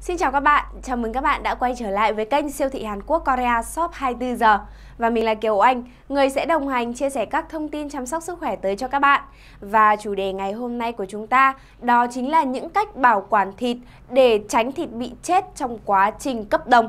Xin chào các bạn, chào mừng các bạn đã quay trở lại với kênh siêu thị Hàn Quốc Korea Shop 24 giờ và mình là Kiều Anh, người sẽ đồng hành chia sẻ các thông tin chăm sóc sức khỏe tới cho các bạn. Và chủ đề ngày hôm nay của chúng ta đó chính là những cách bảo quản thịt để tránh thịt bị chết trong quá trình cấp đông.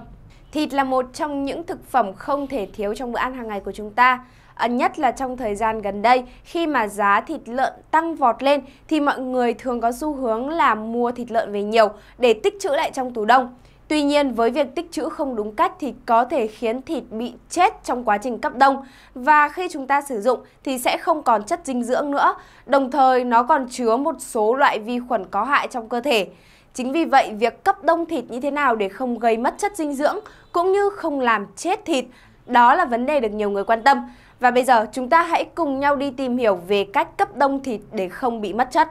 Thịt là một trong những thực phẩm không thể thiếu trong bữa ăn hàng ngày của chúng ta. Ờ, nhất là trong thời gian gần đây khi mà giá thịt lợn tăng vọt lên thì mọi người thường có xu hướng là mua thịt lợn về nhiều để tích trữ lại trong tủ đông. Tuy nhiên, với việc tích trữ không đúng cách thì có thể khiến thịt bị chết trong quá trình cấp đông và khi chúng ta sử dụng thì sẽ không còn chất dinh dưỡng nữa, đồng thời nó còn chứa một số loại vi khuẩn có hại trong cơ thể. Chính vì vậy, việc cấp đông thịt như thế nào để không gây mất chất dinh dưỡng cũng như không làm chết thịt, đó là vấn đề được nhiều người quan tâm. Và bây giờ chúng ta hãy cùng nhau đi tìm hiểu về cách cấp đông thịt để không bị mất chất.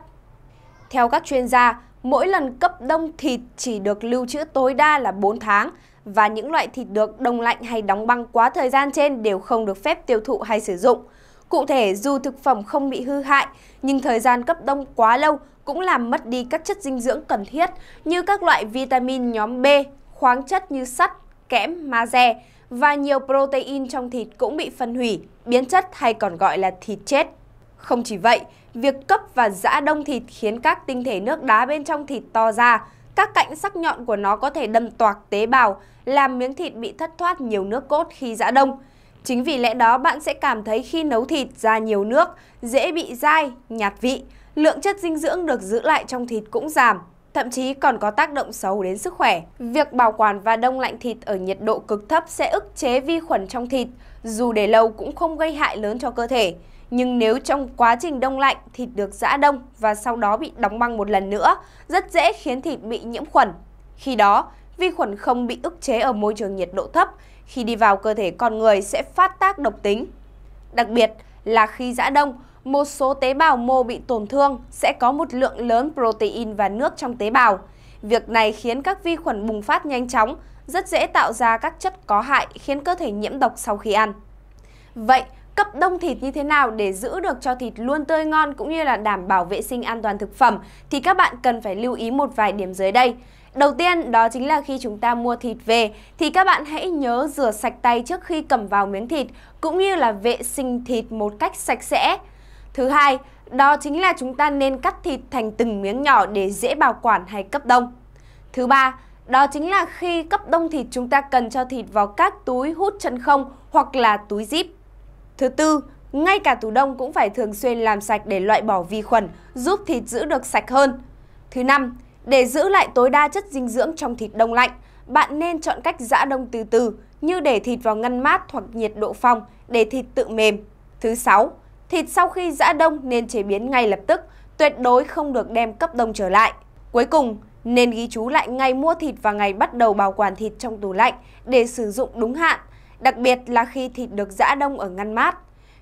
Theo các chuyên gia, mỗi lần cấp đông thịt chỉ được lưu trữ tối đa là 4 tháng và những loại thịt được đông lạnh hay đóng băng quá thời gian trên đều không được phép tiêu thụ hay sử dụng. Cụ thể, dù thực phẩm không bị hư hại, nhưng thời gian cấp đông quá lâu cũng làm mất đi các chất dinh dưỡng cần thiết như các loại vitamin nhóm B, khoáng chất như sắt, kẽm, magie và nhiều protein trong thịt cũng bị phân hủy, biến chất hay còn gọi là thịt chết. Không chỉ vậy, việc cấp và giã đông thịt khiến các tinh thể nước đá bên trong thịt to ra, các cạnh sắc nhọn của nó có thể đâm toạc tế bào, làm miếng thịt bị thất thoát nhiều nước cốt khi giã đông. Chính vì lẽ đó bạn sẽ cảm thấy khi nấu thịt ra nhiều nước, dễ bị dai, nhạt vị, lượng chất dinh dưỡng được giữ lại trong thịt cũng giảm, thậm chí còn có tác động xấu đến sức khỏe. Việc bảo quản và đông lạnh thịt ở nhiệt độ cực thấp sẽ ức chế vi khuẩn trong thịt, dù để lâu cũng không gây hại lớn cho cơ thể. Nhưng nếu trong quá trình đông lạnh thịt được giã đông và sau đó bị đóng băng một lần nữa, rất dễ khiến thịt bị nhiễm khuẩn. Khi đó, vi khuẩn không bị ức chế ở môi trường nhiệt độ thấp, khi đi vào cơ thể con người sẽ phát tác độc tính. Đặc biệt là khi giã đông, một số tế bào mô bị tổn thương sẽ có một lượng lớn protein và nước trong tế bào. Việc này khiến các vi khuẩn bùng phát nhanh chóng, rất dễ tạo ra các chất có hại khiến cơ thể nhiễm độc sau khi ăn. Vậy, cấp đông thịt như thế nào để giữ được cho thịt luôn tươi ngon cũng như là đảm bảo vệ sinh an toàn thực phẩm thì các bạn cần phải lưu ý một vài điểm dưới đây. Đầu tiên đó chính là khi chúng ta mua thịt về thì các bạn hãy nhớ rửa sạch tay trước khi cầm vào miếng thịt cũng như là vệ sinh thịt một cách sạch sẽ. Thứ hai, đó chính là chúng ta nên cắt thịt thành từng miếng nhỏ để dễ bảo quản hay cấp đông. Thứ ba, đó chính là khi cấp đông thịt chúng ta cần cho thịt vào các túi hút chân không hoặc là túi zip. Thứ tư, ngay cả tủ đông cũng phải thường xuyên làm sạch để loại bỏ vi khuẩn, giúp thịt giữ được sạch hơn. Thứ năm, để giữ lại tối đa chất dinh dưỡng trong thịt đông lạnh, bạn nên chọn cách giã đông từ từ như để thịt vào ngăn mát hoặc nhiệt độ phòng để thịt tự mềm. Thứ sáu, Thịt sau khi giã đông nên chế biến ngay lập tức, tuyệt đối không được đem cấp đông trở lại. Cuối cùng, nên ghi chú lại ngày mua thịt và ngày bắt đầu bảo quản thịt trong tủ lạnh để sử dụng đúng hạn, đặc biệt là khi thịt được giã đông ở ngăn mát.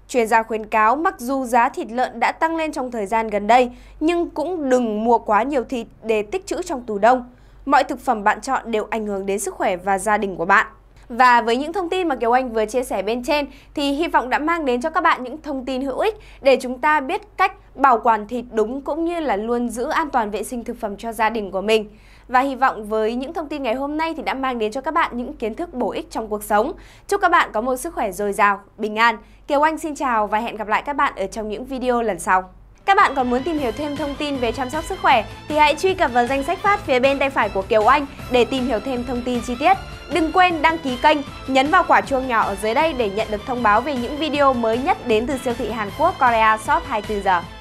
Chuyên gia khuyến cáo mặc dù giá thịt lợn đã tăng lên trong thời gian gần đây, nhưng cũng đừng mua quá nhiều thịt để tích trữ trong tủ đông. Mọi thực phẩm bạn chọn đều ảnh hưởng đến sức khỏe và gia đình của bạn. Và với những thông tin mà Kiều Anh vừa chia sẻ bên trên thì hy vọng đã mang đến cho các bạn những thông tin hữu ích để chúng ta biết cách bảo quản thịt đúng cũng như là luôn giữ an toàn vệ sinh thực phẩm cho gia đình của mình. Và hy vọng với những thông tin ngày hôm nay thì đã mang đến cho các bạn những kiến thức bổ ích trong cuộc sống. Chúc các bạn có một sức khỏe dồi dào, bình an. Kiều Anh xin chào và hẹn gặp lại các bạn ở trong những video lần sau. Các bạn còn muốn tìm hiểu thêm thông tin về chăm sóc sức khỏe thì hãy truy cập vào danh sách phát phía bên tay phải của Kiều Anh để tìm hiểu thêm thông tin chi tiết. Đừng quên đăng ký kênh, nhấn vào quả chuông nhỏ ở dưới đây để nhận được thông báo về những video mới nhất đến từ siêu thị Hàn Quốc Korea Shop 24 giờ.